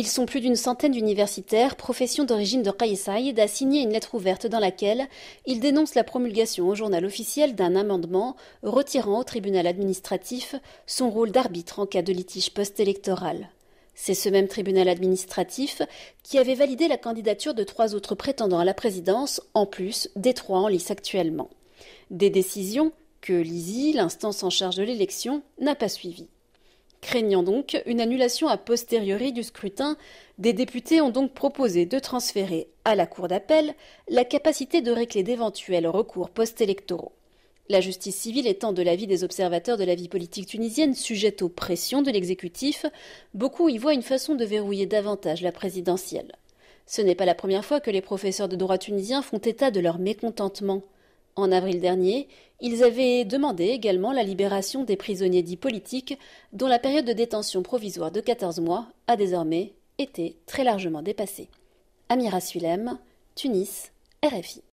Ils sont plus d'une centaine d'universitaires, profession d'origine de Qais à signer une lettre ouverte dans laquelle ils dénoncent la promulgation au journal officiel d'un amendement retirant au tribunal administratif son rôle d'arbitre en cas de litige post-électoral. C'est ce même tribunal administratif qui avait validé la candidature de trois autres prétendants à la présidence, en plus des trois en lice actuellement. Des décisions que l'ISI, l'instance en charge de l'élection, n'a pas suivies. Craignant donc une annulation a posteriori du scrutin, des députés ont donc proposé de transférer à la Cour d'appel la capacité de régler d'éventuels recours post-électoraux. La justice civile étant de l'avis des observateurs de la vie politique tunisienne sujette aux pressions de l'exécutif, beaucoup y voient une façon de verrouiller davantage la présidentielle. Ce n'est pas la première fois que les professeurs de droit tunisiens font état de leur mécontentement. En avril dernier, ils avaient demandé également la libération des prisonniers dits politiques, dont la période de détention provisoire de 14 mois a désormais été très largement dépassée. Amira Sulem, Tunis, RFI.